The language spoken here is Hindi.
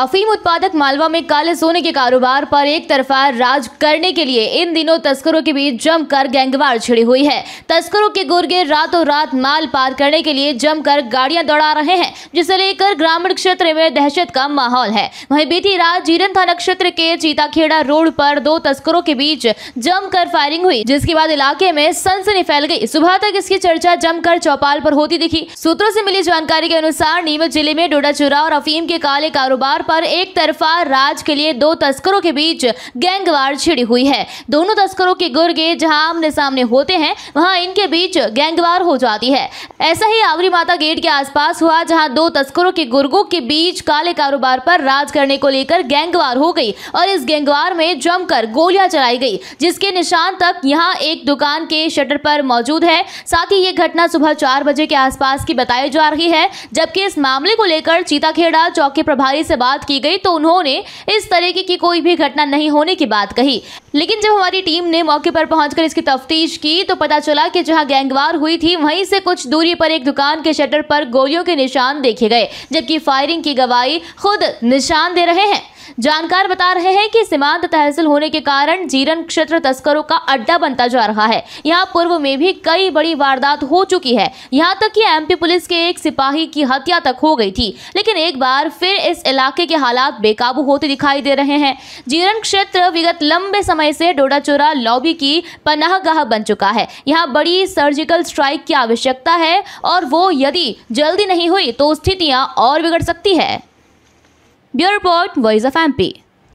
अफीम उत्पादक मालवा में काले सोने के कारोबार पर एक तरफा राज करने के लिए इन दिनों तस्करों के बीच जमकर गैंगवार छिड़ी हुई है तस्करों के गुर्गे रातों रात माल पार करने के लिए जमकर गाड़ियां दौड़ा रहे हैं जिसे लेकर ग्रामीण क्षेत्र में दहशत का माहौल है वहीं बीती रात जीरन थाना क्षेत्र के चीताखेड़ा रोड पर दो तस्करों के बीच जमकर फायरिंग हुई जिसके बाद इलाके में सनसनी फैल गई सुबह तक इसकी चर्चा जमकर चौपाल पर होती दिखी सूत्रों से मिली जानकारी के अनुसार नीमच जिले में डोडा चुरा और अफीम के काले कारोबार पर एक तरफा राज के लिए दो तस्करों के बीच गैंगवार छिड़ी हुई है दोनों तस्करों के गुर्गे जहां आमने सामने होते हैं वहां इनके बीच गैंगवार हो जाती है ऐसा ही आवरी माता गेट के आसपास हुआ जहां दो तस्करों के गुर्गों के बीच काले कारोबार पर राज करने को लेकर गैंगवार हो गई और इस गैंगवार में जमकर गोलियां चलाई गई जिसके निशान तक यहाँ एक दुकान के शटर पर मौजूद है साथ ही ये घटना सुबह चार बजे के आसपास की बताई जा रही है जबकि इस मामले को लेकर चीताखेड़ा चौक के प्रभारी से बात की गई तो उन्होंने इस तरीके की कोई भी घटना नहीं होने की बात कही लेकिन जब हमारी टीम ने मौके पर पहुंचकर इसकी तफ्तीश की तो पता चला कि जहां गैंगवार हुई थी वहीं से कुछ दूरी दूरी पर एक दुकान के शटर पर गोलियों के निशान देखे गए जबकि फायरिंग की गवाही खुद निशान दे रहे हैं जानकार बता रहे हैं कि सीमांत तहसील होने के कारण जीरन क्षेत्र तस्करों का अड्डा बनता जा रहा है यहाँ पूर्व में भी कई बड़ी वारदात हो चुकी है यहाँ तक कि एमपी पुलिस के एक सिपाही की हत्या तक हो गई थी लेकिन एक बार फिर इस इलाके के हालात बेकाबू होते दिखाई दे रहे हैं जीरन क्षेत्र विगत लंबे समय से डोडाचोरा लॉबी की पनाह बन चुका है यहाँ बड़ी सर्जिकल स्ट्राइक की आवश्यकता है और वो यदि जल्दी नहीं हुई तो स्थितियाँ और बिगड़ सकती है bureau report voice of MP